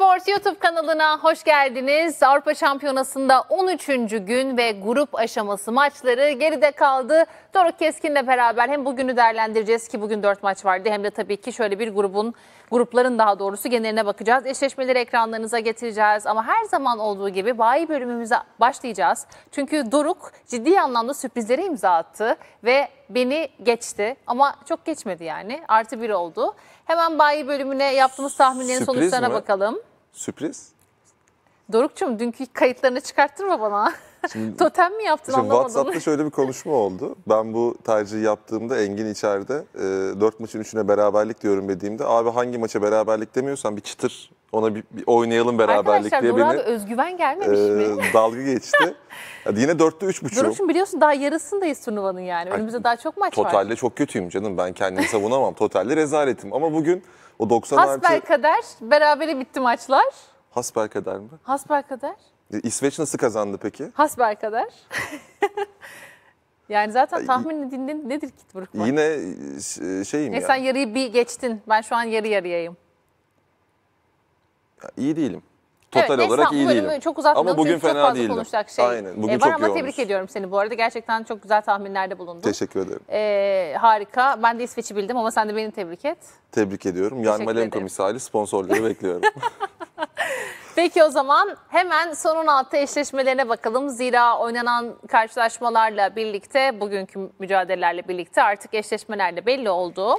Sport YouTube kanalına hoş geldiniz. Avrupa Şampiyonası'nda 13. gün ve grup aşaması maçları geride kaldı. Doruk Keskin'le beraber hem bugünü değerlendireceğiz ki bugün 4 maç vardı hem de tabii ki şöyle bir grubun grupların daha doğrusu geneline bakacağız. Eşleşmeleri ekranlarınıza getireceğiz ama her zaman olduğu gibi bayi bölümümüze başlayacağız. Çünkü Doruk ciddi anlamda sürprizlere imza attı ve beni geçti ama çok geçmedi yani artı bir oldu. Hemen bayi bölümüne yaptığımız tahminlerin Sürpriz sonuçlarına mi? bakalım. Sürpriz. Dorukçum dünkü kayıtlarını çıkarttırma bana. Şimdi, Totem mi yaptın anlamadım. WhatsApp'ta şöyle bir konuşma oldu. Ben bu tercihi yaptığımda Engin içeride e, 4 maçın 3'üne beraberlik diyorum dediğimde abi hangi maça beraberlik demiyorsan bir çıtır ona bir, bir oynayalım beraberlik Arkadaşlar, diye beni. Arkadaşlar özgüven e, gelmemiş e, mi? Dalga geçti. Hadi yine 4'te 3.5. Duruşun biliyorsun daha yarısındayız turnuvanın yani. Önümüzde yani, daha çok maç totalde var. Totalde çok kötüyüm canım ben kendimi savunamam. totalde rezaletim ama bugün o 90 Hasbel artı... Hasbelkader berabere bitti maçlar. Hasbelkader mi? Hasbelkader. İsveç nasıl kazandı peki? Hasbel kadar. yani zaten tahmin edin nedir Kit Brookman? Yine ş- e, şeyim e, ya. Neyse sen yarıyı bir geçtin. Ben şu an yarı yarıyayım. Ya İyi değilim. Total neyse, olarak iyi değilim. Çok uzatmayalım Ama bugün çünkü çok fazla değildim. konuşacak şey Aynen. Bugün e, var çok ama iyi tebrik olmuş. ediyorum seni bu arada. Gerçekten çok güzel tahminlerde bulundun. Teşekkür ederim. E, harika. Ben de İsveç'i bildim ama sen de beni tebrik et. Tebrik ediyorum. Yarmalenko ederim. misali sponsorları bekliyorum. Peki o zaman hemen son 16 eşleşmelerine bakalım. Zira oynanan karşılaşmalarla birlikte, bugünkü mücadelelerle birlikte artık eşleşmeler de belli oldu.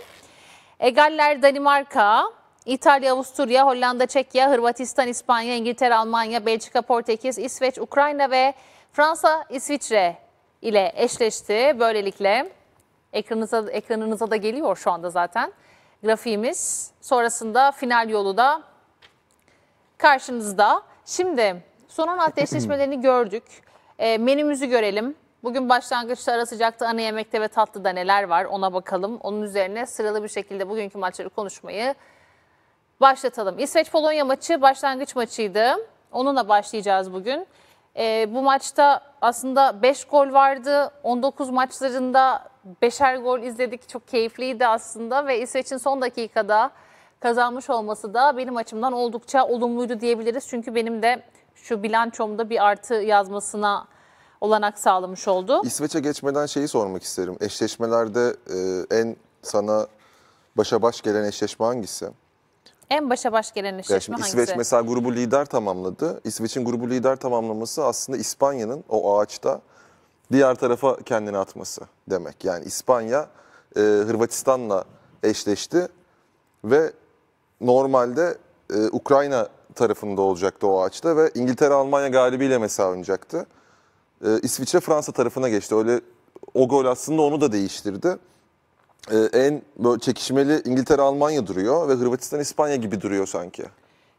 Egaller Danimarka, İtalya, Avusturya, Hollanda, Çekya, Hırvatistan, İspanya, İngiltere, Almanya, Belçika, Portekiz, İsveç, Ukrayna ve Fransa, İsviçre ile eşleşti. Böylelikle ekranınıza, ekranınıza da geliyor şu anda zaten grafiğimiz. Sonrasında final yolu da karşınızda. Şimdi sonon ateşleşmelerini gördük. E, menümüzü görelim. Bugün başlangıçta ara sıcakta ana yemekte ve tatlıda neler var ona bakalım. Onun üzerine sıralı bir şekilde bugünkü maçları konuşmayı başlatalım. İsveç-Polonya maçı başlangıç maçıydı. Onunla başlayacağız bugün. E, bu maçta aslında 5 gol vardı. 19 maçlarında 5'er gol izledik. Çok keyifliydi aslında ve İsveç'in son dakikada kazanmış olması da benim açımdan oldukça olumluydu diyebiliriz. Çünkü benim de şu bilançomda bir artı yazmasına olanak sağlamış oldu. İsveç'e geçmeden şeyi sormak isterim. Eşleşmelerde e, en sana başa baş gelen eşleşme hangisi? En başa baş gelen eşleşme yani hangisi? İsveç mesela grubu lider tamamladı. İsveç'in grubu lider tamamlaması aslında İspanya'nın o ağaçta diğer tarafa kendini atması demek. Yani İspanya e, Hırvatistan'la eşleşti ve normalde e, Ukrayna tarafında olacaktı o açta ve İngiltere Almanya galibiyle mesela oynayacaktı. E, İsviçre Fransa tarafına geçti. Öyle o gol aslında onu da değiştirdi. E, en böyle çekişmeli İngiltere Almanya duruyor ve Hırvatistan İspanya gibi duruyor sanki.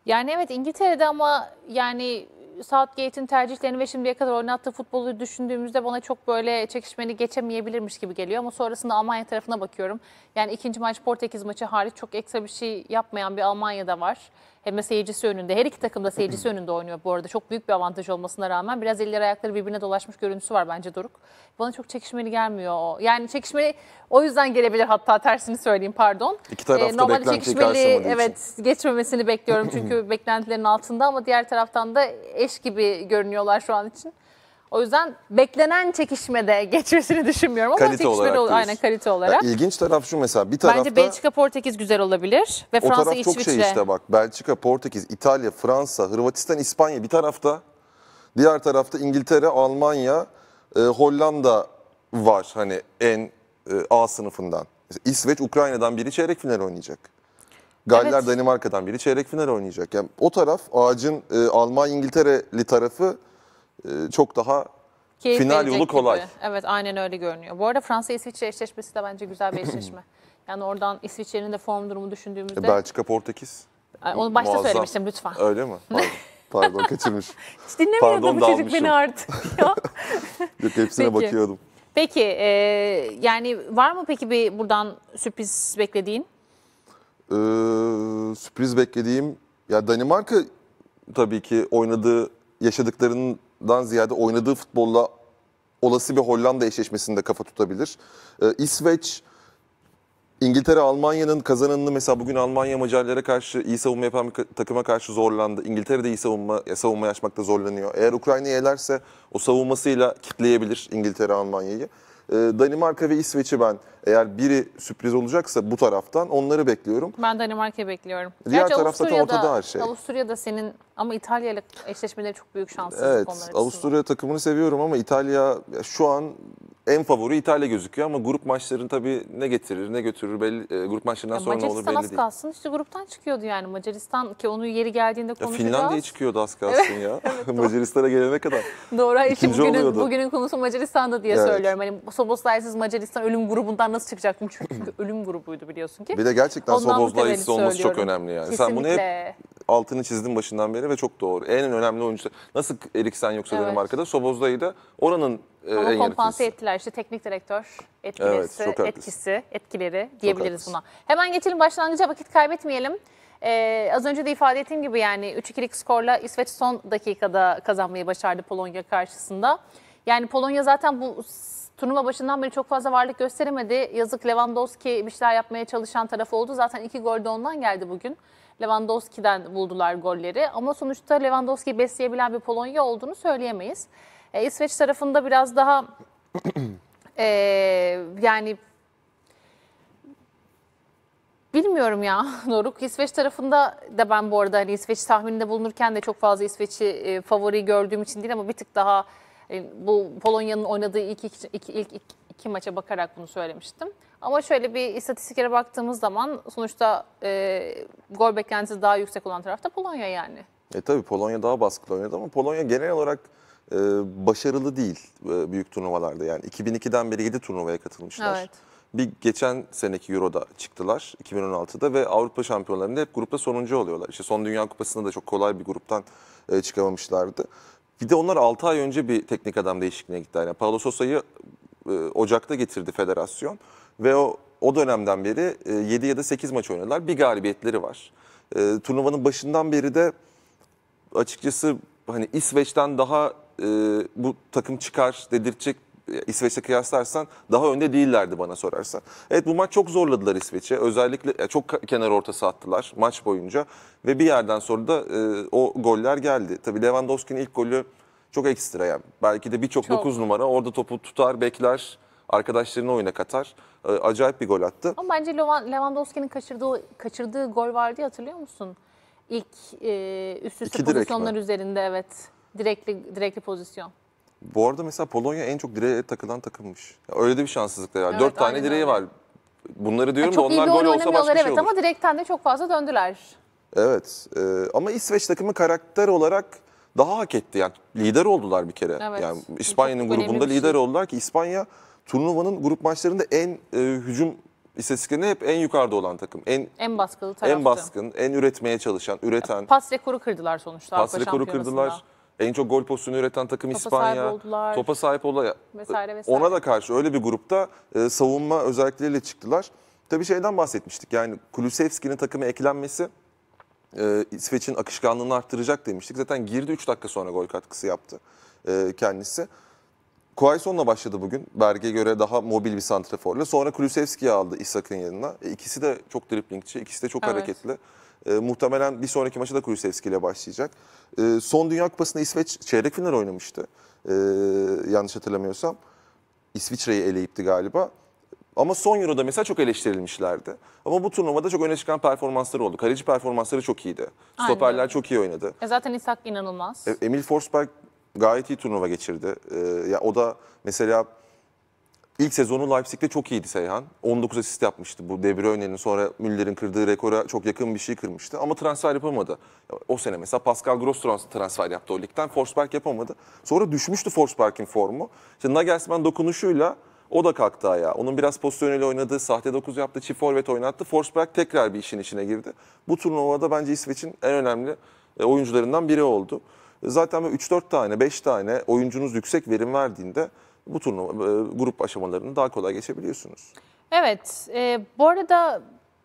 Yani evet İngiltere'de ama yani Southgate'in tercihlerini ve şimdiye kadar oynattığı futbolu düşündüğümüzde bana çok böyle çekişmeni geçemeyebilirmiş gibi geliyor. Ama sonrasında Almanya tarafına bakıyorum. Yani ikinci maç Portekiz maçı hariç çok ekstra bir şey yapmayan bir Almanya'da var. Hem de seyircisi önünde. Her iki takım da seyircisi önünde oynuyor bu arada. Çok büyük bir avantaj olmasına rağmen biraz eller ayakları birbirine dolaşmış görüntüsü var bence Doruk. Bana çok çekişmeli gelmiyor o. Yani çekişmeli o yüzden gelebilir hatta tersini söyleyeyim pardon. İki tarafta ee, normalde çekişmeli evet için. geçmemesini bekliyorum çünkü beklentilerin altında ama diğer taraftan da eş gibi görünüyorlar şu an için. O yüzden beklenen çekişmede geçmesini düşünmüyorum ama kalite olarak ol- aynen kalite olarak. Yani ilginç taraf şu mesela bir tarafta Bence Belçika Portekiz güzel olabilir ve Fransa. o taraf çok şey işte bak Belçika, Portekiz, İtalya, Fransa, Hırvatistan, İspanya bir tarafta. Diğer tarafta İngiltere, Almanya, e, Hollanda var hani en e, A sınıfından. Mesela İsveç Ukrayna'dan biri çeyrek final oynayacak. Galler evet. Danimarka'dan biri çeyrek final oynayacak. Yani o taraf ağacın e, Almanya İngiltereli tarafı e, çok daha Keyif final yolu kolay. Gibi. Evet aynen öyle görünüyor. Bu arada Fransa-İsviçre eşleşmesi de bence güzel bir eşleşme. Yani oradan İsviçre'nin de form durumu düşündüğümüzde. E, Belçika-Portekiz. Onu başta muazzam. söylemiştim lütfen. Öyle mi? Pardon. Pardon kaçırmış. Hiç dinlemiyordu Pardon, bu çocuk beni artık Yok hepsine Peki. bakıyordum. Peki e, yani var mı peki bir buradan sürpriz beklediğin? Ee, sürpriz beklediğim ya Danimarka tabii ki oynadığı yaşadıklarının dan ziyade oynadığı futbolla olası bir Hollanda eşleşmesinde kafa tutabilir. Ee, İsveç, İngiltere, Almanya'nın kazananını mesela bugün Almanya Macarlara karşı iyi savunma yapan bir takıma karşı zorlandı. İngiltere de iyi savunma savunma açmakta zorlanıyor. Eğer Ukrayna'yı elerse o savunmasıyla kitleyebilir İngiltere, Almanya'yı. Ee, Danimarka ve İsveç'i ben eğer biri sürpriz olacaksa bu taraftan onları bekliyorum. Ben Danimarka'yı bekliyorum. Diğer Gerçi taraf zaten ortada her şey. Avusturya'da senin ama İtalya ile eşleşmeleri çok büyük şanssızlık evet, Avusturya takımını seviyorum ama İtalya şu an en favori İtalya gözüküyor ama grup maçların tabii ne getirir ne götürür belli e, grup maçlarından sonra ne olur belli değil. Macaristan kalsın işte gruptan çıkıyordu yani Macaristan ki onu yeri geldiğinde konuşacağız. Finlandiya çıkıyordu az kalsın evet. ya Macaristan'a gelene kadar. doğru işte bugünün, oluyordu. bugünün konusu Macaristan'da diye evet. söylüyorum. Hani Soboslay'sız Macaristan ölüm grubundan nasıl çıkacak? Çünkü ölüm grubuydu biliyorsun ki. Bir de gerçekten Soboslay'sız olması çok önemli yani. Kesinlikle. Sen bunu hep altını çizdim başından beri ve çok doğru. En önemli oyuncu nasıl Eriksen yoksa evet. Danimarka'da Sobozday'da oranın e, Ama en ettiler işte teknik direktör etkisi evet, etkisi, etkileri diyebiliriz buna. Hemen geçelim başlangıca vakit kaybetmeyelim. Ee, az önce de ifade ettiğim gibi yani 3-2'lik skorla İsveç son dakikada kazanmayı başardı Polonya karşısında. Yani Polonya zaten bu turnuva başından beri çok fazla varlık gösteremedi. Yazık Lewandowski bir şeyler yapmaya çalışan taraf oldu. Zaten iki gol de ondan geldi bugün. Lewandowski'den buldular golleri. Ama sonuçta Lewandowski besleyebilen bir Polonya olduğunu söyleyemeyiz. E, İsveç tarafında biraz daha e, yani Bilmiyorum ya Noruk İsveç tarafında da ben bu arada hani İsveç tahmininde bulunurken de çok fazla İsveç'i e, favori gördüğüm için değil ama bir tık daha e, bu Polonya'nın oynadığı ilk, iki ilk, ilk iki maça bakarak bunu söylemiştim. Ama şöyle bir istatistiklere baktığımız zaman sonuçta e, gol beklentisi daha yüksek olan taraf da Polonya yani. E tabii Polonya daha baskılı oynadı ama Polonya genel olarak e, başarılı değil e, büyük turnuvalarda. Yani 2002'den beri 7 turnuvaya katılmışlar. Evet. Bir geçen seneki Euro'da çıktılar 2016'da ve Avrupa Şampiyonlarında hep grupta sonuncu oluyorlar. İşte son Dünya Kupası'nda da çok kolay bir gruptan e, çıkamamışlardı. Bir de onlar 6 ay önce bir teknik adam değişikliğine gittiler. Yani Paulo Sosa'yı e, Ocak'ta getirdi federasyon. Ve o, o dönemden beri e, 7 ya da 8 maç oynadılar. Bir galibiyetleri var. E, turnuvanın başından beri de açıkçası hani İsveç'ten daha e, bu takım çıkar dedirtecek e, İsveç'e kıyaslarsan daha önde değillerdi bana sorarsan. Evet bu maç çok zorladılar İsveç'e. Özellikle çok kenar ortası attılar maç boyunca ve bir yerden sonra da e, o goller geldi. Tabii Lewandowski'nin ilk golü çok ekstra yani. Belki de birçok 9 numara orada topu tutar, bekler. Arkadaşlarını oyuna katar. E, acayip bir gol attı. Ama bence Lewandowski'nin kaçırdığı, kaçırdığı gol vardı ya, hatırlıyor musun? İlk e, üst üste İki pozisyonlar üzerinde evet. Direkli, direkli pozisyon. Bu arada mesela Polonya en çok direğe takılan takılmış. Öyle de bir şanssızlık da Evet, Dört tane direği var. Bunları diyorum yani e, da onlar gol olsa başka şey evet, şey olur. Ama direkten de çok fazla döndüler. Evet e, ama İsveç takımı karakter olarak daha hak etti. Yani lider oldular bir kere. Evet, yani İspanya'nın grubunda şey. lider şey. oldular ki İspanya turnuvanın grup maçlarında en e, hücum istatistiklerinde hep en yukarıda olan takım. En en baskılı taraftı. En baskın, en üretmeye çalışan, üreten. Pas rekoru kırdılar sonuçta. Pas rekoru kırdılar. En çok gol pozisyonu üreten takım topa İspanya. Sahip oldular. Topa sahip oldular. Vesaire vesaire. Ona da karşı öyle bir grupta e, savunma özellikleriyle çıktılar. Tabii şeyden bahsetmiştik. Yani Kulusevski'nin takıma eklenmesi e, İsveç'in akışkanlığını arttıracak demiştik. Zaten girdi 3 dakika sonra gol katkısı yaptı e, kendisi. Quaison'la başladı bugün. Berge göre daha mobil bir santraforla. Sonra Kulusevski'yi aldı İshak'ın yanına. E, ikisi de çok driplingçi, İkisi de çok evet. hareketli. E, muhtemelen bir sonraki maça da Kulusevski ile başlayacak. E, son Dünya Kupası'nda İsveç çeyrek final oynamıştı. E, yanlış hatırlamıyorsam. İsviçre'yi eleyipti galiba. Ama son Euro'da mesela çok eleştirilmişlerdi. Ama bu turnuvada çok öne çıkan performansları oldu. Kaleci performansları çok iyiydi. Stoperler çok iyi oynadı. E zaten İshak inanılmaz. E, Emil Forsberg gayet iyi turnuva geçirdi. Ee, ya o da mesela ilk sezonu Leipzig'te çok iyiydi Seyhan. 19 asist yapmıştı bu De Bruyne'nin sonra Müller'in kırdığı rekora çok yakın bir şey kırmıştı ama transfer yapamadı. O sene mesela Pascal Gross transfer yaptı o ligden. Forsberg yapamadı. Sonra düşmüştü Forsberg'in formu. Şimdi Nagelsmann dokunuşuyla o da kalktı ayağa. Onun biraz pozisyonel oynadığı, sahte 9 yaptı, çift forvet oynattı. Forsberg tekrar bir işin içine girdi. Bu turnuvada bence İsveç'in en önemli e, oyuncularından biri oldu. Zaten 3-4 tane, 5 tane oyuncunuz yüksek verim verdiğinde bu turnuva e, grup aşamalarını daha kolay geçebiliyorsunuz. Evet, e, bu arada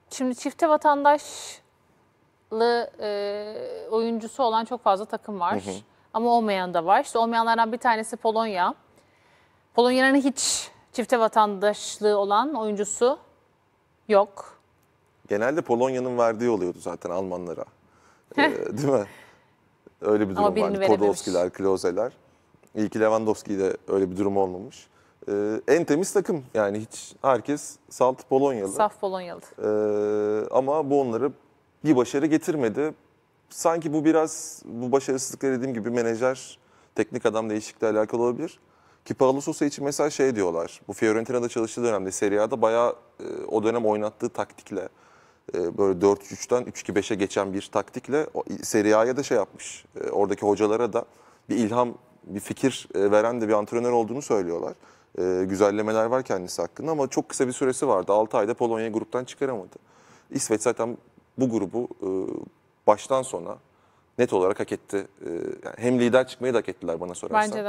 şimdi çifte vatandaşlı e, oyuncusu olan çok fazla takım var. Hı hı. Ama olmayan da var. İşte olmayanlardan bir tanesi Polonya. Polonya'nın hiç çifte vatandaşlığı olan oyuncusu yok. Genelde Polonya'nın verdiği oluyordu zaten Almanlara. ee, değil mi? Öyle bir durum var. Podolskiler, hani Klozeler. İyi ki Lewandowski'de öyle bir durum olmamış. Ee, en temiz takım yani hiç herkes salt Polonyalı. Saf Polonyalı. Ee, ama bu onları bir başarı getirmedi. Sanki bu biraz bu başarısızlıklar dediğim gibi menajer, teknik adam değişikliği alakalı olabilir. Ki Paulo için mesela şey diyorlar. Bu Fiorentina'da çalıştığı dönemde Serie A'da bayağı e, o dönem oynattığı taktikle e, böyle 4-3'ten 3-2-5'e geçen bir taktikle Serie da şey yapmış. E, oradaki hocalara da bir ilham, bir fikir e, veren de bir antrenör olduğunu söylüyorlar. Güzellemeler var kendisi hakkında ama çok kısa bir süresi vardı. 6 ayda Polonya'yı gruptan çıkaramadı. İsveç zaten bu grubu baştan sona net olarak hak etti. Hem lider çıkmayı da hak ettiler bana sorarsan. Bence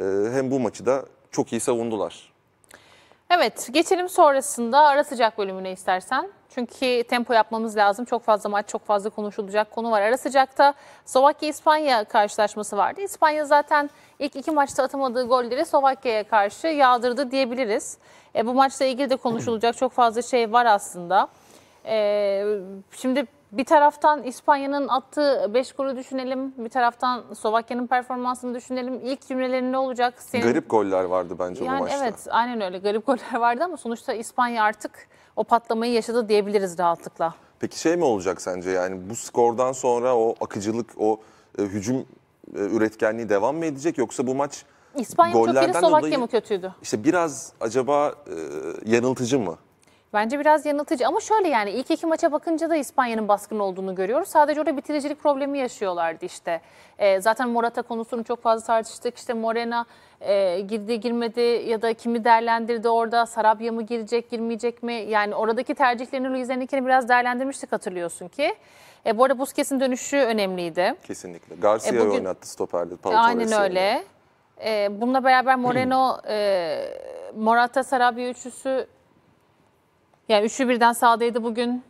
de. Hem bu maçı da çok iyi savundular. Evet, geçelim sonrasında ara sıcak bölümüne istersen. Çünkü tempo yapmamız lazım. Çok fazla maç, çok fazla konuşulacak konu var. Ara sıcakta Slovakya-İspanya karşılaşması vardı. İspanya zaten ilk iki maçta atamadığı golleri Slovakya'ya karşı yağdırdı diyebiliriz. E, bu maçla ilgili de konuşulacak çok fazla şey var aslında. E, şimdi bir taraftan İspanya'nın attığı 5 golü düşünelim. Bir taraftan Slovakya'nın performansını düşünelim. İlk cümlelerin ne olacak? Senin... Garip goller vardı bence yani bu maçta. Evet aynen öyle garip goller vardı ama sonuçta İspanya artık o patlamayı yaşadı diyebiliriz rahatlıkla. Peki şey mi olacak sence yani bu skordan sonra o akıcılık, o e, hücum e, üretkenliği devam mı edecek yoksa bu maç İspanya çok iyi, Slovakya dolayı, mı kötüydü? İşte biraz acaba e, yanıltıcı mı? Bence biraz yanıltıcı ama şöyle yani ilk iki maça bakınca da İspanya'nın baskın olduğunu görüyoruz. Sadece orada bitiricilik problemi yaşıyorlardı işte. E, zaten Morata konusunu çok fazla tartıştık. İşte Morena e, girdi girmedi ya da kimi değerlendirdi orada. Sarabya mı girecek girmeyecek mi? Yani oradaki tercihlerini Luis Enrique'ni biraz değerlendirmiştik hatırlıyorsun ki. E, bu arada Busquets'in dönüşü önemliydi. Kesinlikle. Garcia e, bugün... oynattı stoperli. Pau Aynen öyle. E, bununla beraber Moreno, e, Morata, Sarabia üçlüsü yani üçü birden sahadaydı bugün.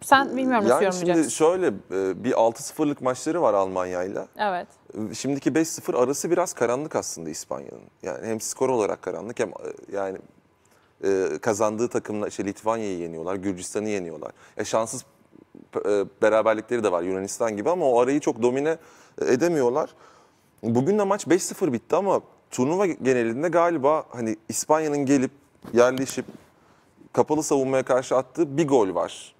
Sen bilmiyorum nasıl yani şimdi şöyle e, bir 6-0'lık maçları var Almanya'yla. Evet. E, şimdiki 5-0 arası biraz karanlık aslında İspanya'nın. Yani hem skor olarak karanlık hem e, yani kazandığı takımla işte Litvanya'yı yeniyorlar, Gürcistan'ı yeniyorlar. E şanssız beraberlikleri de var Yunanistan gibi ama o arayı çok domine edemiyorlar. Bugün de maç 5-0 bitti ama turnuva genelinde galiba hani İspanya'nın gelip yerleşip kapalı savunmaya karşı attığı bir gol var.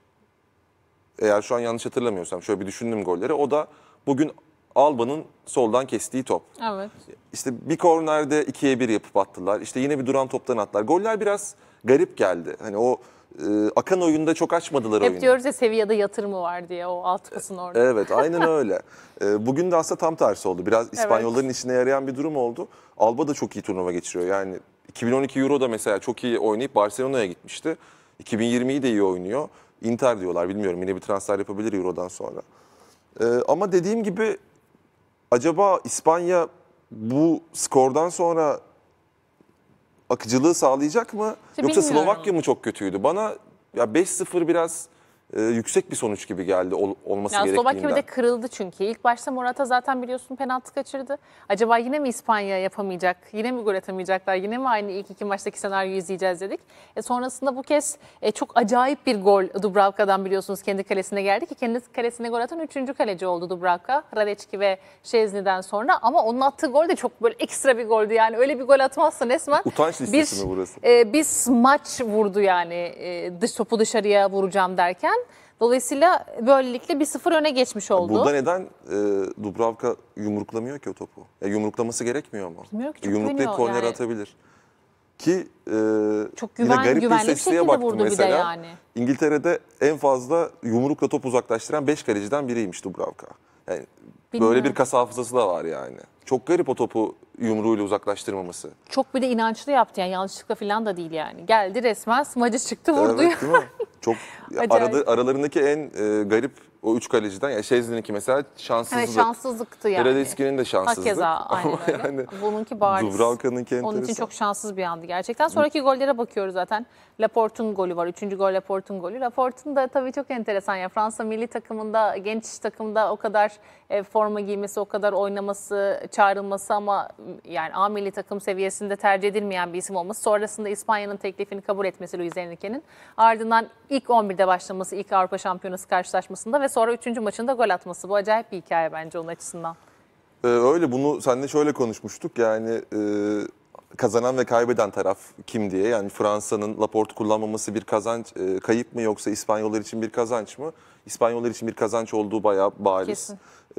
Eğer şu an yanlış hatırlamıyorsam şöyle bir düşündüm golleri. O da bugün Alba'nın soldan kestiği top. Evet. İşte bir kornerde ikiye bir yapıp attılar. İşte yine bir duran toptan attılar. Goller biraz garip geldi. Hani o e, akan oyunda çok açmadılar Hep oyunu. Hep diyoruz ya seviyede yatırımı var diye o alt kısın orada. Evet aynen öyle. E, bugün de aslında tam tersi oldu. Biraz İspanyolların evet. işine yarayan bir durum oldu. Alba da çok iyi turnuva geçiriyor. Yani 2012 Euro'da mesela çok iyi oynayıp Barcelona'ya gitmişti. 2020'yi de iyi oynuyor. Inter diyorlar bilmiyorum yine bir transfer yapabilir Euro'dan sonra. Ee, ama dediğim gibi acaba İspanya bu skordan sonra akıcılığı sağlayacak mı? İşte Yoksa bilmiyorum. Slovakya mı çok kötüydü? Bana ya 5-0 biraz e, yüksek bir sonuç gibi geldi ol, olması yani gerektiğinden. Slovakya bir de kırıldı çünkü. İlk başta Morata zaten biliyorsun penaltı kaçırdı. Acaba yine mi İspanya yapamayacak? Yine mi gol atamayacaklar? Yine mi aynı ilk iki maçtaki senaryoyu izleyeceğiz dedik. E, sonrasında bu kez e, çok acayip bir gol Dubravka'dan biliyorsunuz kendi kalesine geldi ki kendi kalesine gol atan üçüncü kaleci oldu Dubravka. Hradeçki ve Şezni'den sonra ama onun attığı gol de çok böyle ekstra bir goldü. Yani öyle bir gol atmazsa resmen Utanç bir, mi burası? E, bir maç vurdu yani e, dış topu dışarıya vuracağım derken. Dolayısıyla böylelikle bir sıfır öne geçmiş oldu. Burada neden e, Dubravka yumruklamıyor ki o topu? Ya yumruklaması gerekmiyor ama. Bilmiyorum ki e, çok e, Yumruklayıp korner yani. atabilir. Ki e, çok güven, yine garip bir sesliğe baktım mesela. yani. İngiltere'de en fazla yumrukla top uzaklaştıran 5 kaleciden biriymiş Dubravka. Yani Bilmiyorum. Böyle bir kas hafızası da var yani. Çok garip o topu yumruğuyla uzaklaştırmaması. Çok bir de inançlı yaptı yani yanlışlıkla falan da değil yani. Geldi resmen smacı çıktı vurdu. Evet, değil mi? Çok Acayip. aralarındaki en e, garip o üç kaleciden. Ya Şezlin'inki mesela şanssızlık. Evet şanssızlıktı yani. Beredeski'nin de şanssızlık. Hakeza aynı, öyle. Yani, Bununki bariz. Dubravka'nınki enteresan. Onun için çok şanssız bir andı gerçekten. Sonraki gollere bakıyoruz zaten. Laporte'un golü var. Üçüncü gol Laporte'un golü. Laporte'un da tabii çok enteresan. ya Fransa milli takımında, genç takımda o kadar e, forma giymesi, o kadar oynaması, çağrılması ama yani A milli takım seviyesinde tercih edilmeyen bir isim olması. Sonrasında İspanya'nın teklifini kabul etmesi Luis Enrique'nin. Ardından ilk 11'de başlaması, ilk Avrupa Şampiyonası karşılaşmasında ve sonra üçüncü maçında gol atması. Bu acayip bir hikaye bence onun açısından. Ee, öyle bunu seninle şöyle konuşmuştuk yani e, kazanan ve kaybeden taraf kim diye. Yani Fransa'nın Laporte kullanmaması bir kazanç, e, kayıp mı yoksa İspanyollar için bir kazanç mı? İspanyollar için bir kazanç olduğu bayağı bariz.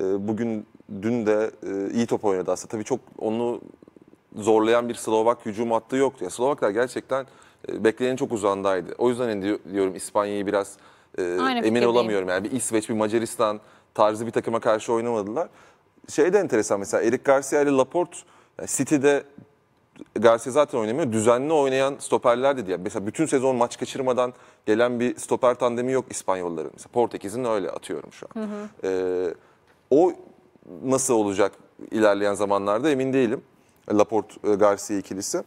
E, bugün, dün de e, iyi top oynadı aslında. Tabii çok onu zorlayan bir Slovak hücum attı yoktu. Ya Slovaklar gerçekten e, beklenenin çok uzandaydı. O yüzden hani diyorum İspanya'yı biraz e, Aynı emin olamıyorum. Yani bir İsveç, bir Macaristan tarzı bir takıma karşı oynamadılar. Şey de enteresan mesela Eric Garcia ile Laporte yani City'de Garcia zaten oynamıyor. Düzenli oynayan stoperler de diye. Mesela bütün sezon maç kaçırmadan gelen bir stoper tandemi yok İspanyolların. Mesela Portekiz'in öyle atıyorum şu an. Hı hı. Ee, o nasıl olacak ilerleyen zamanlarda emin değilim. Laporte e, Garcia ikilisi.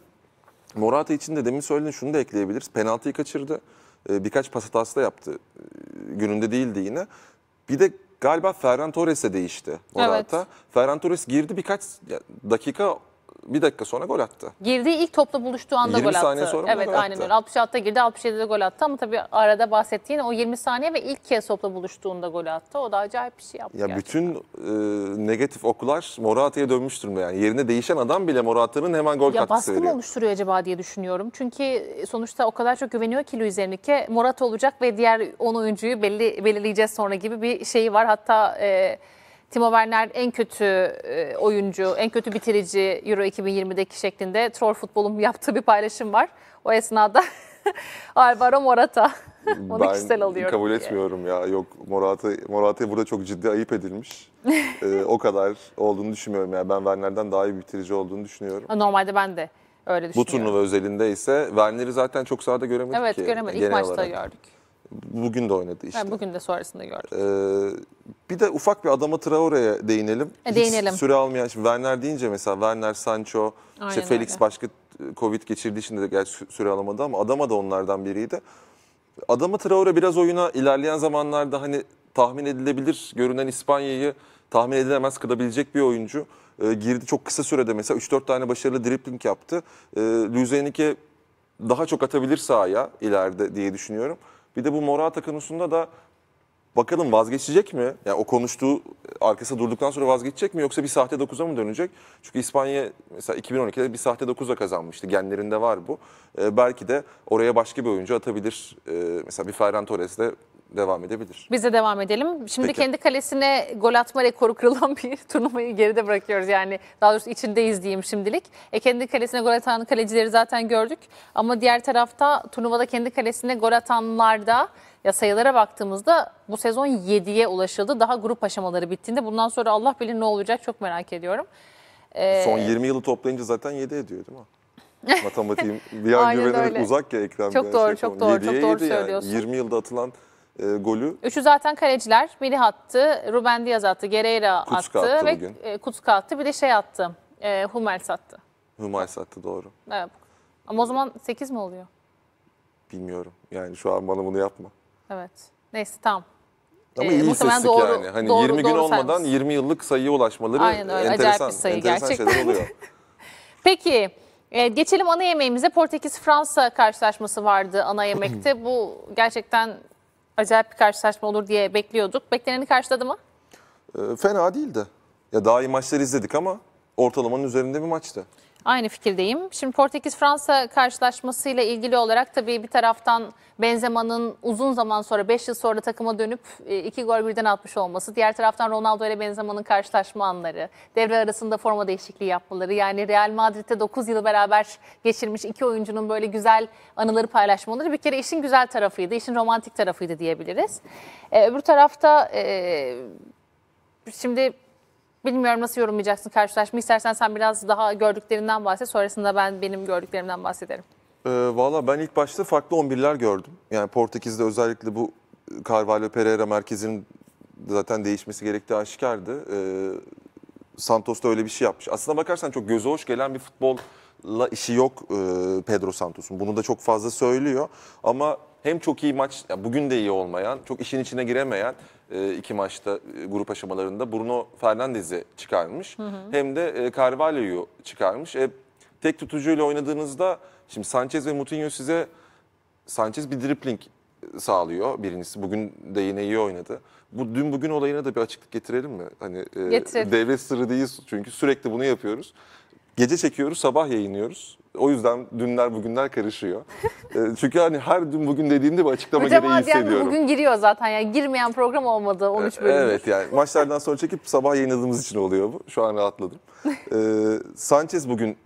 Morata için de demin söylediğin şunu da ekleyebiliriz. Penaltıyı kaçırdı. E, birkaç pas hatası da yaptı. E, gününde değildi yine. Bir de galiba Ferran Torres'e değişti Morata. Evet. Ferran Torres girdi birkaç dakika bir dakika sonra gol attı. Girdiği ilk topla buluştuğu anda 20 gol attı. saniye sonra Evet gol aynen öyle. 66'da girdi 67'de gol attı ama tabii arada bahsettiğin o 20 saniye ve ilk kez topla buluştuğunda gol attı. O da acayip bir şey yaptı. Ya gerçekten. bütün e, negatif okular Morata'ya dönmüş durumda yani. Yerine değişen adam bile Morata'nın hemen gol ya katkısı baskı mı veriyor. oluşturuyor acaba diye düşünüyorum. Çünkü e, sonuçta o kadar çok güveniyor ki Luis Enrique. Morata olacak ve diğer 10 oyuncuyu belli belirleyeceğiz sonra gibi bir şeyi var. Hatta e, Timo Werner en kötü e, oyuncu, en kötü bitirici Euro 2020'deki şeklinde Troll Futbol'un yaptığı bir paylaşım var. O esnada Alvaro Morata onu ben kişisel alıyorum. kabul diye. etmiyorum ya. Yok Morata Morata burada çok ciddi ayıp edilmiş. ee, o kadar olduğunu düşünmüyorum yani. Ben Werner'den daha iyi bir bitirici olduğunu düşünüyorum. Normalde ben de öyle düşünüyorum. Bu turnuva özelinde ise Werner'i zaten çok sahada göremedik evet, ki. Evet göremedik. İlk maçta olarak. gördük. Bugün de oynadı işte. Ben bugün de sonrasında gördüm. Ee, bir de ufak bir adama Traore'ye değinelim. E, değinelim. Hiç süre almayan, şimdi Werner deyince mesela Werner, Sancho, işte Felix öyle. başka Covid geçirdiği için de gerçi süre alamadı ama adama da onlardan biriydi. Adama Traore biraz oyuna ilerleyen zamanlarda hani tahmin edilebilir görünen İspanya'yı tahmin edilemez kılabilecek bir oyuncu. E, girdi çok kısa sürede mesela 3-4 tane başarılı dribbling yaptı. E, ee, Luzenike daha çok atabilir sahaya ileride diye düşünüyorum. Bir de bu Morata konusunda da bakalım vazgeçecek mi? Yani o konuştuğu arkası durduktan sonra vazgeçecek mi yoksa bir sahte 9'a mı dönecek? Çünkü İspanya mesela 2012'de bir sahte 9'a kazanmıştı. Genlerinde var bu. Ee, belki de oraya başka bir oyuncu atabilir. Ee, mesela bir Ferran Torres de devam edebilir. Biz de devam edelim. Şimdi Peki. kendi kalesine gol atma rekoru kırılan bir turnuvayı geride bırakıyoruz. Yani daha doğrusu içindeyiz diyeyim şimdilik. E kendi kalesine gol atan kalecileri zaten gördük. Ama diğer tarafta turnuvada kendi kalesine gol atanlarda ya sayılara baktığımızda bu sezon 7'ye ulaşıldı. Daha grup aşamaları bittiğinde bundan sonra Allah bilir ne olacak çok merak ediyorum. Ee... Son 20 yılı toplayınca zaten 7 ediyor değil mi? Matematiğim bir an güvenerek uzak ya Ekrem. Çok doğru, şey çok doğru, çok doğru söylüyorsun. Yani. 20 yılda atılan e, golü. Üçü zaten kaleciler. Melih attı, Ruben Diaz attı, Gereira attı, attı ve bugün. e, Kutska attı. Bir de şey attı, e, Hummels attı. Hummels attı doğru. Evet. Ama o zaman 8 mi oluyor? Bilmiyorum. Yani şu an bana bunu yapma. Evet. Neyse tamam. Ama e, iyi muhtemelen seslik doğru- Hani doğru- 20 gün doğru olmadan saymışsın. 20 yıllık sayıya ulaşmaları Aynen öyle, enteresan, acayip bir sayı enteresan gerçekten. şeyler oluyor. Peki e, geçelim ana yemeğimize. Portekiz-Fransa karşılaşması vardı ana yemekte. Bu gerçekten acayip bir karşılaşma olur diye bekliyorduk. Bekleneni karşıladı mı? E, fena değildi. Ya daha iyi maçları izledik ama ortalamanın üzerinde bir maçtı. Aynı fikirdeyim. Şimdi Portekiz-Fransa karşılaşmasıyla ilgili olarak tabii bir taraftan Benzema'nın uzun zaman sonra 5 yıl sonra takıma dönüp 2 e, gol birden atmış olması. Diğer taraftan Ronaldo ile Benzema'nın karşılaşma anları, devre arasında forma değişikliği yapmaları. Yani Real Madrid'de 9 yılı beraber geçirmiş iki oyuncunun böyle güzel anıları paylaşmaları bir kere işin güzel tarafıydı, işin romantik tarafıydı diyebiliriz. Ee, öbür tarafta e, şimdi Bilmiyorum nasıl yorumlayacaksın karşılaşma. İstersen sen biraz daha gördüklerinden bahset. Sonrasında ben benim gördüklerimden bahsederim. E, ee, Valla ben ilk başta farklı 11'ler gördüm. Yani Portekiz'de özellikle bu Carvalho Pereira merkezinin zaten değişmesi gerektiği aşikardı. E, ee, Santos da öyle bir şey yapmış. Aslına bakarsan çok göze hoş gelen bir futbolla işi yok e, Pedro Santos'un. Bunu da çok fazla söylüyor. Ama hem çok iyi maç, bugün de iyi olmayan, çok işin içine giremeyen e, iki maçta e, grup aşamalarında Bruno Fernandes'i çıkarmış. Hı hı. Hem de e, Carvalho'yu çıkarmış. E, tek tutucuyla oynadığınızda şimdi Sanchez ve Moutinho size Sanchez bir dripling sağlıyor birincisi. Bugün de yine iyi oynadı. Bu dün bugün olayına da bir açıklık getirelim mi? Hani e, devlet sırrı değil çünkü sürekli bunu yapıyoruz. Gece çekiyoruz, sabah yayınlıyoruz. O yüzden dünler bugünler karışıyor. Ee, çünkü hani her dün bugün dediğimde bir açıklama Hocam gereği hissediyorum. bugün giriyor zaten yani girmeyen program olmadı 13 bölüm. Evet yani maçlardan sonra çekip sabah yayınladığımız için oluyor bu. Şu an rahatladım. ee, Sanchez bugün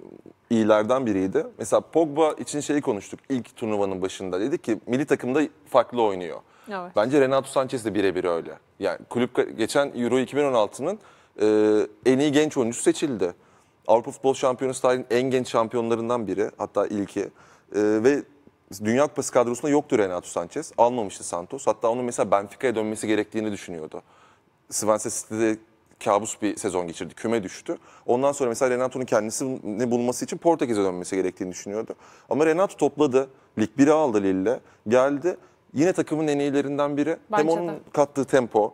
iyilerden biriydi. Mesela Pogba için şeyi konuştuk ilk turnuvanın başında. dedi ki milli takımda farklı oynuyor. Evet. Bence Renato Sanchez de birebir öyle. Yani kulüp geçen Euro 2016'nın e, en iyi genç oyuncusu seçildi. Avrupa Futbol Şampiyonası tarihinin en genç şampiyonlarından biri. Hatta ilki. E, ve Dünya Kupası kadrosunda yoktu Renato Sanchez. Almamıştı Santos. Hatta onun mesela Benfica'ya dönmesi gerektiğini düşünüyordu. Swansea City'de kabus bir sezon geçirdi. Küme düştü. Ondan sonra mesela Renato'nun kendisini bulması için Portekiz'e dönmesi gerektiğini düşünüyordu. Ama Renato topladı. Lig 1'i aldı Lille. Geldi. Yine takımın en iyilerinden biri. Bence hem onun de. kattığı tempo.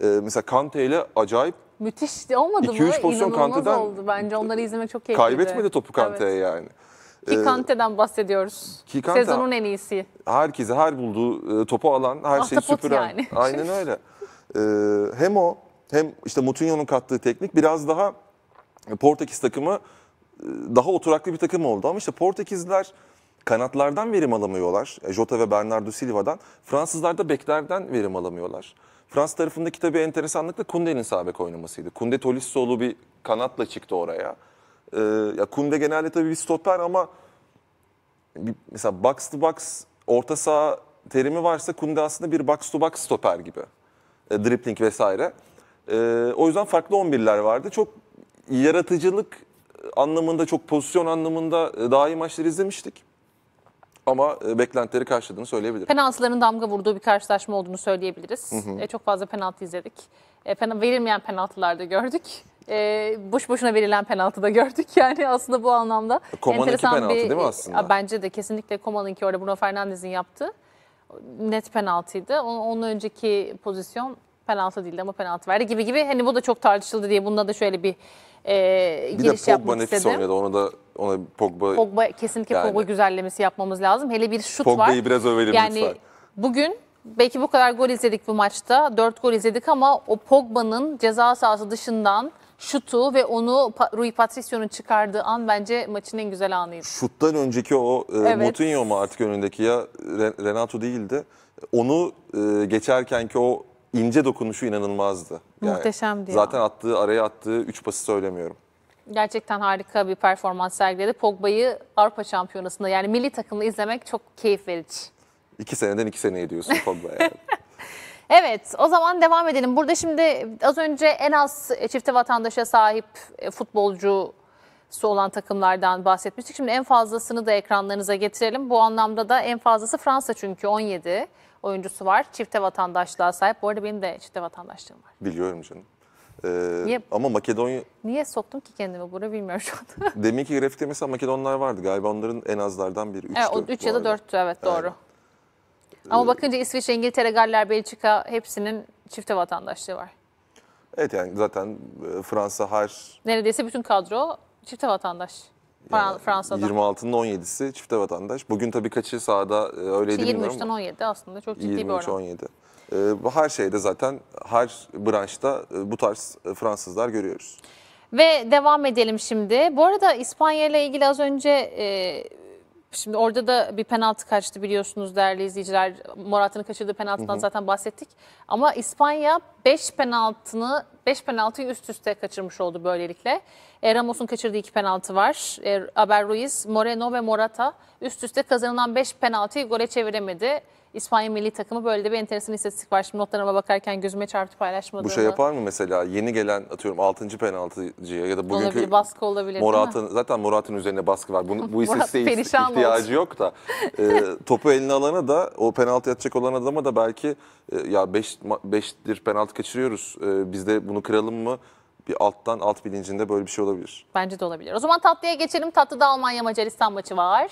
E, mesela Kante ile acayip Müthiş olmadı 2-3 mı? pozisyon İnanılmaz Kante'den oldu bence. Onları izlemek çok keyifliydi. Kaybetmedi topu Kante'ye evet. yani. Ki ee, Kante'den bahsediyoruz. Ki Kante, Sezonun en iyisi. Herkese her bulduğu e, topu alan, her şeyi Ahtapot süpüren. Yani. Aynen öyle. Ee, hem o hem işte Mutinho'nun kattığı teknik biraz daha Portekiz takımı e, daha oturaklı bir takım oldu. Ama işte Portekizler kanatlardan verim alamıyorlar. E, Jota ve Bernardo Silva'dan. Fransızlar da beklerden verim alamıyorlar. Fransa tarafındaki tabii enteresanlık da Kunde'nin sabek oynamasıydı. Kunde Tolissolu bir kanatla çıktı oraya. Ee, ya Kunde genelde tabii bir stoper ama bir, mesela box to box orta saha terimi varsa Kunde aslında bir box to box stoper gibi. E, dribbling vesaire. E, o yüzden farklı 11'ler vardı. Çok yaratıcılık anlamında, çok pozisyon anlamında e, daha iyi maçlar izlemiştik ama e, beklentileri karşıladığını söyleyebilirim. Penaltıların damga vurduğu bir karşılaşma olduğunu söyleyebiliriz. Hı hı. E, çok fazla penaltı izledik. E, pen verilmeyen penaltılar da gördük. E, boş boşuna verilen penaltı da gördük. Yani aslında bu anlamda Koman'ınki penaltı bir, değil mi aslında? E, bence de kesinlikle Koman'ınki orada Bruno Fernandes'in yaptığı net penaltıydı. onun önceki pozisyon penaltı değildi ama penaltı verdi gibi gibi. Hani bu da çok tartışıldı diye bunda da şöyle bir e, bir giriş de Pogba yapmak nefis istedim. oynadı. Onu da ona Pogba, Pogba kesinlikle Yani. Pogba güzellemesi yapmamız lazım. Hele bir şut var. Pogba'yı biraz övelim yani lütfen. bugün belki bu kadar gol izledik bu maçta. dört gol izledik ama o Pogba'nın ceza sahası dışından şutu ve onu Rui Patricio'nun çıkardığı an bence maçın en güzel anıydı. Şuttan önceki o e, Evet. Moutinho mu artık önündeki ya Renato değildi. Onu e, geçerkenki o ince dokunuşu inanılmazdı. Yani Muhteşemdi ya. Zaten attığı araya attığı 3 pası söylemiyorum. Gerçekten harika bir performans sergiledi. Pogba'yı Avrupa Şampiyonası'nda yani milli takımla izlemek çok keyif verici. İki seneden iki seneye diyorsun Pogba yani. Evet o zaman devam edelim. Burada şimdi az önce en az çifte vatandaşa sahip e, futbolcu olan takımlardan bahsetmiştik. Şimdi en fazlasını da ekranlarınıza getirelim. Bu anlamda da en fazlası Fransa çünkü 17 oyuncusu var. Çifte vatandaşlığa sahip. Bu arada benim de çifte vatandaşlığım var. Biliyorum canım. Ee, Niye? Ama Makedonya... Niye soktum ki kendimi buraya bilmiyorum şu anda. Deminki grafikte mesela Makedonlar vardı. Galiba onların en azlardan biri. 3 evet, ya da 4'tü evet doğru. Evet. Ama ee, bakınca İsviçre, İngiltere, Galler, Belçika hepsinin çifte vatandaşlığı var. Evet yani zaten e, Fransa her... Neredeyse bütün kadro çifte vatandaş. Yani Fransa'da. 26'nın 17'si çifte vatandaş. Bugün tabii kaçı sahada e, öyle işte bilmiyorum 23'ten 17 aslında çok ciddi 23, bir oran. 17. E, her şeyde zaten her branşta e, bu tarz Fransızlar görüyoruz. Ve devam edelim şimdi. Bu arada İspanya ile ilgili az önce Şimdi orada da bir penaltı kaçtı biliyorsunuz değerli izleyiciler. Morata'nın kaçırdığı penaltıdan hı hı. zaten bahsettik. Ama İspanya 5 penaltını 5 penaltıyı üst üste kaçırmış oldu böylelikle. E, Ramos'un kaçırdığı 2 penaltı var. E, Aber Ruiz, Moreno ve Morata üst üste kazanılan 5 penaltıyı gole çeviremedi. İspanya milli takımı böyle de bir enteresan istatistik var. Şimdi notlarıma bakarken gözüme çarptı paylaşmadığımı. Bu şey yapar mı mesela yeni gelen atıyorum 6. penaltıcıya ya da bugünkü olabilir, baskı olabilir. Morat'ın zaten Morat'ın üzerine baskı var. bu bu istatistiğe ihtiyacı yok da e, topu eline alana da o penaltı atacak olan adama da belki e, ya 5 beş, beştir penaltı kaçırıyoruz. E, biz de bunu kıralım mı? bir alttan alt bilincinde böyle bir şey olabilir. Bence de olabilir. O zaman tatlıya geçelim. Tatlıda Almanya Macaristan maçı var.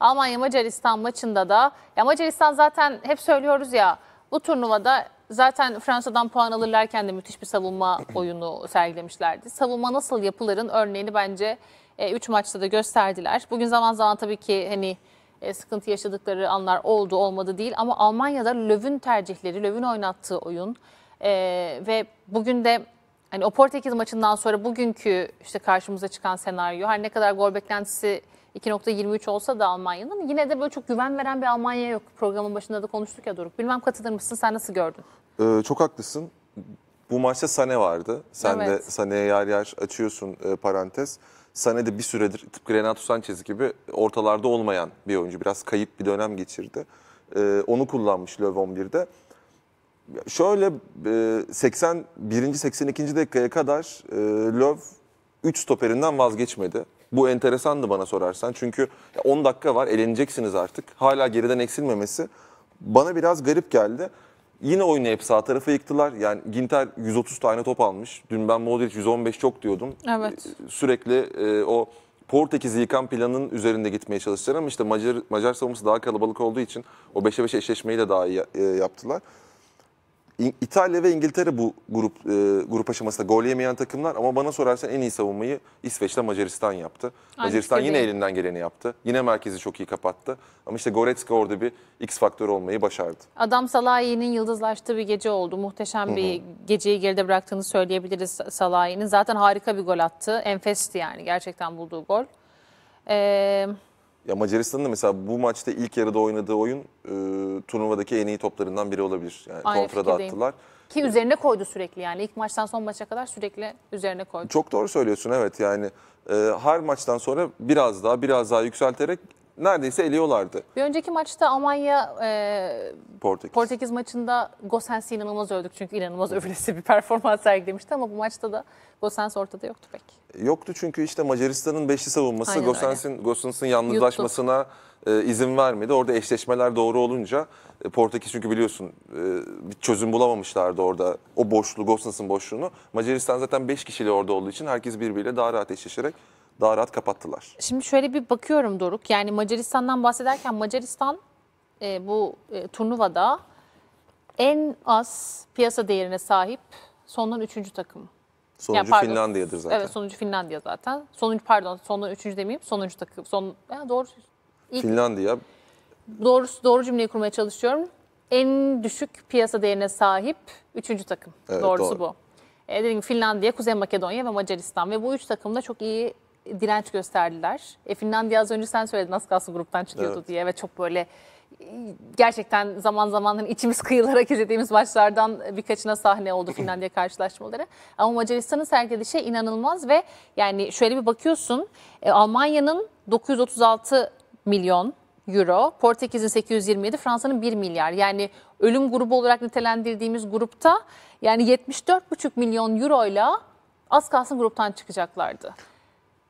Almanya Macaristan maçında da ya Macaristan zaten hep söylüyoruz ya bu turnuvada zaten Fransa'dan puan alırlarken de müthiş bir savunma oyunu sergilemişlerdi. Savunma nasıl yapılırın örneğini bence 3 e, maçta da gösterdiler. Bugün zaman zaman tabii ki hani e, sıkıntı yaşadıkları anlar oldu olmadı değil ama Almanya'da Löw'ün tercihleri, Löw'ün oynattığı oyun e, ve bugün de hani o Portekiz maçından sonra bugünkü işte karşımıza çıkan senaryo her ne kadar gol beklentisi 2.23 olsa da Almanya'nın yine de böyle çok güven veren bir Almanya yok. Programın başında da konuştuk ya Doruk. Bilmem katılır mısın? Sen nasıl gördün? Ee, çok haklısın. Bu maçta Sane vardı. Sen evet. de Sane'ye yer yer açıyorsun e, parantez. Sane de bir süredir tıpkı Renato Sanchez gibi ortalarda olmayan bir oyuncu. Biraz kayıp bir dönem geçirdi. E, onu kullanmış Löw 11'de. Şöyle e, 81. 82. dakikaya kadar e, Löw 3 stoperinden vazgeçmedi. Bu enteresandı bana sorarsan. Çünkü 10 dakika var eleneceksiniz artık. Hala geriden eksilmemesi bana biraz garip geldi. Yine oynayıp sağ tarafı yıktılar. Yani Ginter 130 tane top almış. Dün ben Modric 115 çok diyordum. Evet. Ee, sürekli e, o Portekiz'i yıkan planın üzerinde gitmeye çalıştılar ama işte Macar, Macar savunması daha kalabalık olduğu için o 5'e 5 eşleşmeyi de daha iyi e, yaptılar. İtalya ve İngiltere bu grup e, grup aşamasında gol yemeyen takımlar ama bana sorarsan en iyi savunmayı İsveç'te Macaristan yaptı. Aynı Macaristan yine değil. elinden geleni yaptı. Yine merkezi çok iyi kapattı. Ama işte Goretzka orada bir X faktör olmayı başardı. Adam Salahi'nin yıldızlaştığı bir gece oldu. Muhteşem bir geceyi geride bıraktığını söyleyebiliriz Salahi'nin. Zaten harika bir gol attı. Enfesti yani gerçekten bulduğu gol. Eee ya Macaristan'da mesela bu maçta ilk yarıda oynadığı oyun e, turnuvadaki en iyi toplarından biri olabilir. Yani Aynı kontrada attılar. Ki e, üzerine koydu sürekli yani ilk maçtan son maça kadar sürekli üzerine koydu. Çok doğru söylüyorsun evet yani e, her maçtan sonra biraz daha biraz daha yükselterek neredeyse eliyorlardı. Bir önceki maçta Almanya e, Portekiz. Portekiz maçında Gosens'i inanılmaz övdük çünkü inanılmaz övülesi bir performans sergilemişti ama bu maçta da Gosens ortada yoktu pek. Yoktu çünkü işte Macaristan'ın beşli savunması Gosens'in Gosens'in yalnızlaşmasına e, izin vermedi. Orada eşleşmeler doğru olunca e, Portekiz çünkü biliyorsun e, bir çözüm bulamamışlardı orada. O boşluğu, Gosnas'ın boşluğunu. Macaristan zaten 5 kişiyle orada olduğu için herkes birbiriyle daha rahat eşleşerek daha rahat kapattılar. Şimdi şöyle bir bakıyorum Doruk. Yani Macaristan'dan bahsederken Macaristan e, bu e, turnuvada en az piyasa değerine sahip sondan üçüncü takım. Sonuncu yani pardon, Finlandiya'dır zaten. Evet sonuncu Finlandiya zaten. Sonuncu pardon sondan üçüncü demeyeyim sonuncu takım. Son, ya doğru. İlk, Finlandiya. Doğru, doğru cümleyi kurmaya çalışıyorum. En düşük piyasa değerine sahip üçüncü takım. Evet, Doğrusu doğru. bu. E, dediğim Finlandiya, Kuzey Makedonya ve Macaristan. Ve bu üç takım da çok iyi direnç gösterdiler. E, Finlandiya az önce sen söyledin nasıl kalsın gruptan çıkıyordu evet. diye ve çok böyle e, gerçekten zaman zaman hani içimiz kıyılarak izlediğimiz maçlardan birkaçına sahne oldu Finlandiya karşılaşmaları. Ama Macaristan'ın sergilediği şey inanılmaz ve yani şöyle bir bakıyorsun e, Almanya'nın 936 milyon euro, Portekiz'in 827, Fransa'nın 1 milyar. Yani ölüm grubu olarak nitelendirdiğimiz grupta yani 74,5 milyon euro ile az kalsın gruptan çıkacaklardı.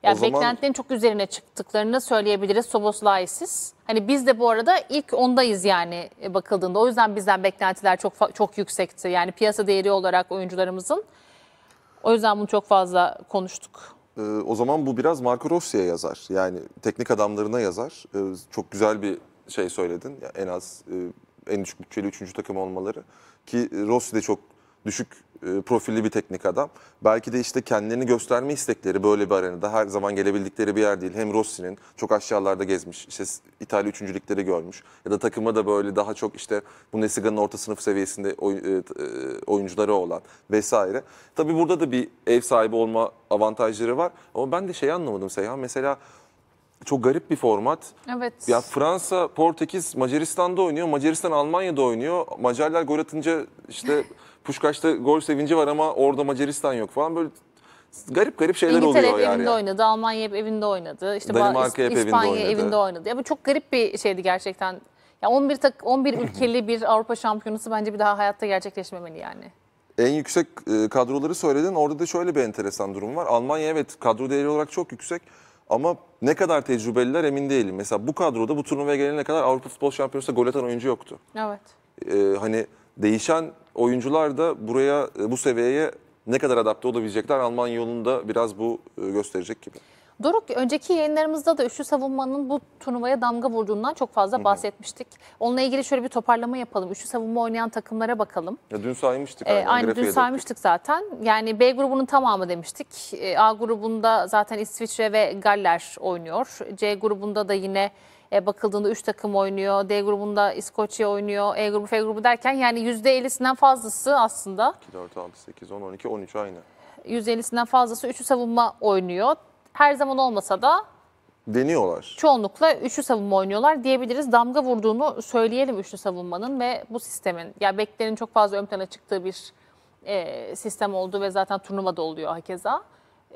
Yani beklentilerin zaman... çok üzerine çıktıklarını söyleyebiliriz Soboslai'siz. Hani biz de bu arada ilk ondayız yani e, bakıldığında. O yüzden bizden beklentiler çok çok yüksekti. Yani piyasa değeri olarak oyuncularımızın. O yüzden bunu çok fazla konuştuk. Ee, o zaman bu biraz Marco Rossi'ye yazar. Yani teknik adamlarına yazar. Ee, çok güzel bir şey söyledin. Yani en az e, en düşük bütçeli üçüncü takım olmaları. Ki Rossi de çok düşük e, profilli bir teknik adam. Belki de işte kendilerini gösterme istekleri böyle bir arenada her zaman gelebildikleri bir yer değil. Hem Rossi'nin çok aşağılarda gezmiş, işte İtalya üçüncülükleri görmüş ya da takıma da böyle daha çok işte bu Bundesliga'nın orta sınıf seviyesinde e, e, oyuncuları olan vesaire. Tabii burada da bir ev sahibi olma avantajları var ama ben de şey anlamadım Seyhan. Mesela çok garip bir format. Evet. Ya Fransa, Portekiz, Macaristan'da oynuyor. Macaristan Almanya'da oynuyor. Macarlar gol atınca işte Puşkaş'ta gol sevinci var ama orada Macaristan yok falan böyle garip garip şeyler İngiltere oluyor yani. İngiltere evinde oynadı, Almanya hep evinde oynadı. İşte Danimarka hep İspanya evinde oynadı. evinde oynadı. Ya bu çok garip bir şeydi gerçekten. Ya 11 tak 11 ülkeli bir Avrupa şampiyonası bence bir daha hayatta gerçekleşmemeli yani. En yüksek e, kadroları söyledin. Orada da şöyle bir enteresan durum var. Almanya evet kadro değeri olarak çok yüksek ama ne kadar tecrübeliler emin değilim. Mesela bu kadroda bu turnuvaya gelene kadar Avrupa Futbol Şampiyonası'nda gol atan oyuncu yoktu. Evet. Ee, hani değişen oyuncular da buraya e, bu seviyeye ne kadar adapte olabilecekler Alman yolunda biraz bu e, gösterecek gibi. Doruk önceki yayınlarımızda da üçlü savunmanın bu turnuvaya damga vurduğundan çok fazla bahsetmiştik. Onunla ilgili şöyle bir toparlama yapalım. Üçlü savunma oynayan takımlara bakalım. Ya dün saymıştık. Ee, aynı dün saymıştık zaten. Yani B grubunun tamamı demiştik. Ee, A grubunda zaten İsviçre ve Galler oynuyor. C grubunda da yine e, bakıldığında 3 takım oynuyor. D grubunda İskoçya oynuyor. E grubu, F grubu derken yani %50'sinden fazlası aslında. 2, 4, 6, 8, 10, 12, 13 aynı. %50'sinden fazlası 3'ü savunma oynuyor. Her zaman olmasa da deniyorlar. Çoğunlukla üçlü savunma oynuyorlar diyebiliriz. Damga vurduğunu söyleyelim üçlü savunmanın ve bu sistemin. Ya beklerin çok fazla ön plana çıktığı bir e, sistem oldu ve zaten turnuvada oluyor hakeza.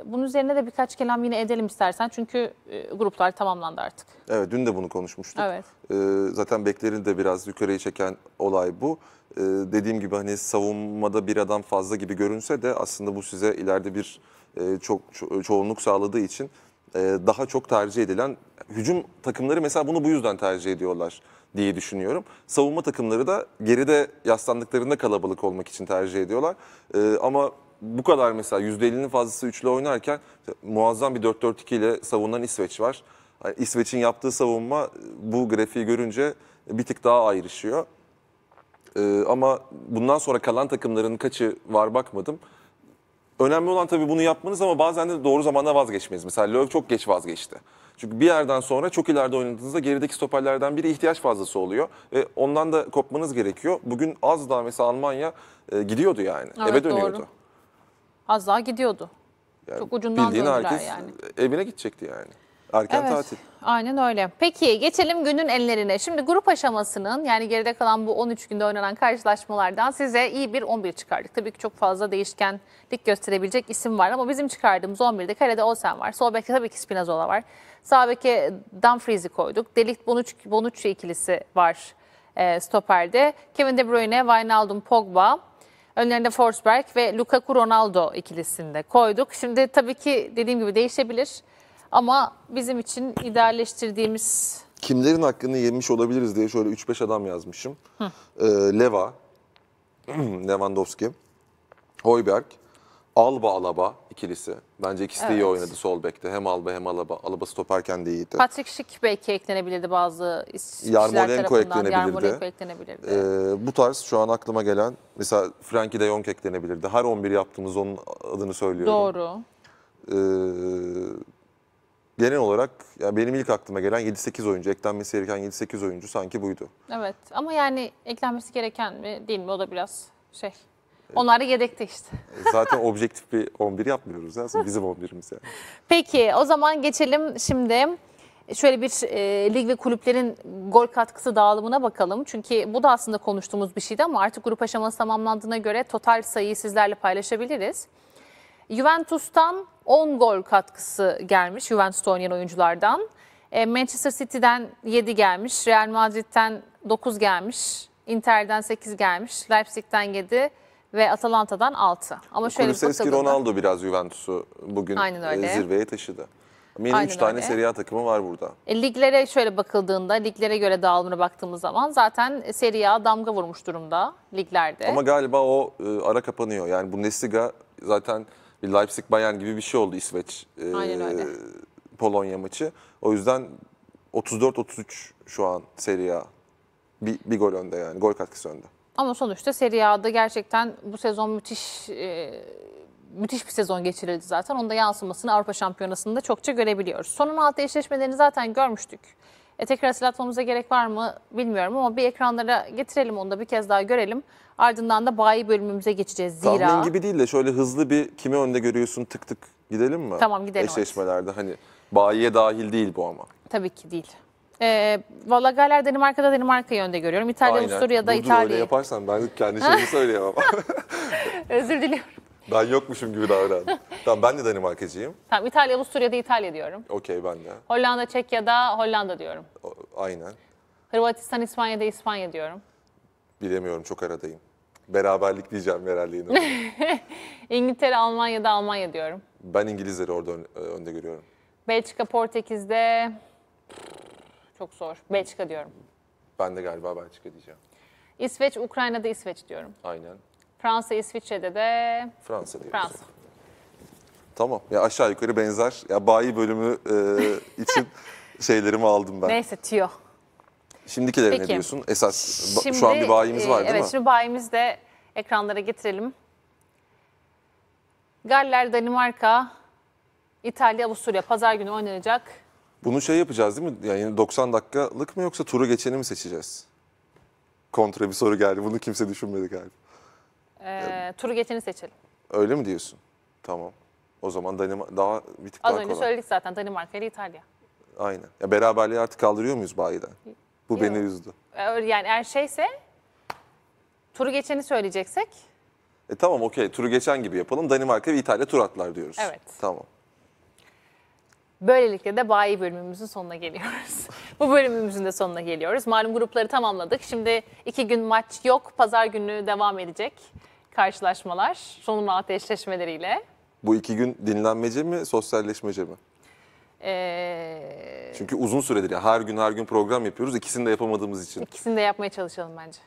Bunun üzerine de birkaç kelam yine edelim istersen. Çünkü e, gruplar tamamlandı artık. Evet dün de bunu konuşmuştuk. Evet. E, zaten beklerin de biraz yukarıya çeken olay bu. E, dediğim gibi hani savunmada bir adam fazla gibi görünse de aslında bu size ileride bir çok ço çoğunluk sağladığı için daha çok tercih edilen hücum takımları mesela bunu bu yüzden tercih ediyorlar diye düşünüyorum. Savunma takımları da geride yaslandıklarında kalabalık olmak için tercih ediyorlar. Ama bu kadar mesela %50'nin fazlası üçlü oynarken muazzam bir 4-4-2 ile savunan İsveç var. İsveç'in yaptığı savunma bu grafiği görünce bir tık daha ayrışıyor. Ee, ama bundan sonra kalan takımların kaçı var bakmadım. Önemli olan tabii bunu yapmanız ama bazen de doğru zamanda vazgeçmeniz. Mesela Löw çok geç vazgeçti. Çünkü bir yerden sonra çok ileride oynadığınızda gerideki stoperlerden biri ihtiyaç fazlası oluyor. Ve ondan da kopmanız gerekiyor. Bugün az daha mesela Almanya e, gidiyordu yani. Evet, eve dönüyordu. Doğru. Az daha gidiyordu. Yani Çok ucundan bildiğin herkes yani. evine gidecekti yani. Erken evet, tatil. Aynen öyle. Peki geçelim günün ellerine. Şimdi grup aşamasının yani geride kalan bu 13 günde oynanan karşılaşmalardan size iyi bir 11 çıkardık. Tabii ki çok fazla değişkenlik gösterebilecek isim var ama bizim çıkardığımız 11'de kalede Olsen var. Sol bekte tabii ki Spinazzola var. Sağ beke Dumfries'i koyduk. Delikt Bonucci, Bonucci ikilisi var e, stoperde. Kevin De Bruyne, Wijnaldum, Pogba. Önlerinde Forsberg ve Lukaku Ronaldo ikilisinde koyduk. Şimdi tabii ki dediğim gibi değişebilir ama bizim için idealleştirdiğimiz... Kimlerin hakkını yemiş olabiliriz diye şöyle 3-5 adam yazmışım. Ee, Leva, Lewandowski, Hoiberg, Alba Alaba ikilisi. Bence ikisi de evet. iyi oynadı sol bekte. Hem Alba hem Alaba. Alaba stoperken de iyiydi. Patrick Schick belki eklenebilirdi bazı Yarmolenko eklenebilirdi. Yarmolenko eklenebilirdi. Ee, bu tarz şu an aklıma gelen mesela Frankie de Jong eklenebilirdi. Her 11 yaptığımız onun adını söylüyorum. Doğru. Ee, genel olarak yani benim ilk aklıma gelen 7-8 oyuncu, eklenmesi gereken 7-8 oyuncu sanki buydu. Evet ama yani eklenmesi gereken mi değil mi o da biraz şey onlar da yedekte işte. E, zaten objektif bir 11 yapmıyoruz. Ya. Bizim 11'imiz yani. Peki o zaman geçelim şimdi şöyle bir e, lig ve kulüplerin gol katkısı dağılımına bakalım. Çünkü bu da aslında konuştuğumuz bir şeydi ama artık grup aşaması tamamlandığına göre total sayıyı sizlerle paylaşabiliriz. Juventus'tan 10 gol katkısı gelmiş Juventus'ta oynayan oyunculardan. E, Manchester City'den 7 gelmiş, Real Madrid'den 9 gelmiş, Inter'den 8 gelmiş, Leipzig'ten 7, ve Atalanta'dan 6. Ama şöyle Kulusevski bir bakıldığında... Ronaldo biraz Juventus'u bugün e, zirveye taşıdı. Minim 3 tane Serie A takımı var burada. E, liglere şöyle bakıldığında, liglere göre dağılımına baktığımız zaman zaten Serie A damga vurmuş durumda liglerde. Ama galiba o e, ara kapanıyor. Yani bu Bundesliga zaten bir Leipzig Bayern gibi bir şey oldu İsveç e, Polonya maçı. O yüzden 34-33 şu an Serie A. Bir, bir gol önde yani. Gol katkısı önde. Ama sonuçta Serie A'da gerçekten bu sezon müthiş e, müthiş bir sezon geçirildi zaten. Onda yansımasını Avrupa Şampiyonası'nda çokça görebiliyoruz. Sonun altı eşleşmelerini zaten görmüştük. E, tekrar hatırlatmamıza gerek var mı bilmiyorum ama bir ekranlara getirelim onu da bir kez daha görelim. Ardından da bayi bölümümüze geçeceğiz zira. Tahmin gibi değil de şöyle hızlı bir kimi önde görüyorsun tık tık gidelim mi? Tamam gidelim. Eşleşmelerde hadi. hani bayiye dahil değil bu ama. Tabii ki değil. E, ee, Valla Galler Danimarka'da Danimarka'yı önde görüyorum. İtalya, Aynen. Avusturya'da Dur, İtalya'yı. Öyle yaparsan ben kendi şeyimi söyleyemem. Özür diliyorum. Ben yokmuşum gibi davrandım. tamam ben de Danimarkacıyım. Tamam İtalya, Avusturya'da İtalya diyorum. Okey ben de. Hollanda, Çekya'da Hollanda diyorum. O, aynen. Hırvatistan, İspanya'da İspanya diyorum. Bilemiyorum çok aradayım. Beraberlik diyeceğim herhalde yine. İngiltere, Almanya'da Almanya diyorum. Ben İngilizleri orada ön, e, önde görüyorum. Belçika, Portekiz'de çok zor. Belçika diyorum. Ben de galiba Belçika diyeceğim. İsveç, Ukrayna'da İsveç diyorum. Aynen. Fransa, İsviçre'de de Fransa diyoruz. Fransa. Tamam. Ya aşağı yukarı benzer. Ya bayi bölümü e, için şeylerimi aldım ben. Neyse tüyo. Şimdikilere ne diyorsun? Esas Şimdi, şu an bir bayimiz var e, değil evet, mi? şimdi bayimiz de ekranlara getirelim. Galler, Danimarka, İtalya, Avusturya pazar günü oynanacak bunu şey yapacağız değil mi? Yani 90 dakikalık mı yoksa turu geçeni mi seçeceğiz? Kontra bir soru geldi. Bunu kimse düşünmedi galiba. Ee, yani, turu geçeni seçelim. Öyle mi diyorsun? Tamam. O zaman Danima daha bir tık Az daha önce söyledik zaten Danimarka ile İtalya. Aynen. Ya beraberliği artık kaldırıyor muyuz bayiden? Bu Yok. beni üzdü. Ee, yani her şeyse turu geçeni söyleyeceksek. E tamam okey turu geçen gibi yapalım. Danimarka ve İtalya tur atlar diyoruz. Evet. Tamam. Böylelikle de bayi bölümümüzün sonuna geliyoruz. Bu bölümümüzün de sonuna geliyoruz. Malum grupları tamamladık. Şimdi iki gün maç yok. Pazar günü devam edecek karşılaşmalar. Sonun rahat eşleşmeleriyle. Bu iki gün dinlenmece mi, sosyalleşmece mi? Ee, Çünkü uzun süredir ya her gün her gün program yapıyoruz. İkisini de yapamadığımız için. İkisini de yapmaya çalışalım bence.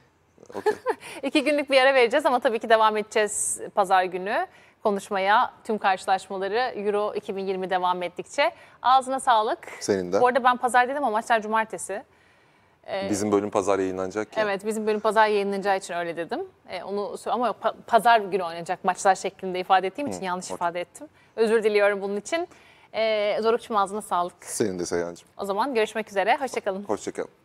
Okey. İki günlük bir ara vereceğiz ama tabii ki devam edeceğiz pazar günü konuşmaya tüm karşılaşmaları Euro 2020 devam ettikçe. Ağzına sağlık. Senin de. Bu arada ben pazar dedim ama maçlar cumartesi. Ee, bizim bölüm pazar yayınlanacak ya. Evet bizim bölüm pazar yayınlanacağı için öyle dedim. Ee, onu Ama yok, pa pazar günü oynanacak maçlar şeklinde ifade ettiğim için Hı, yanlış okay. ifade ettim. Özür diliyorum bunun için. Ee, Zorukçum ağzına sağlık. Senin de Seyhan'cığım. O zaman görüşmek üzere. Hoşçakalın. Hoşçakalın.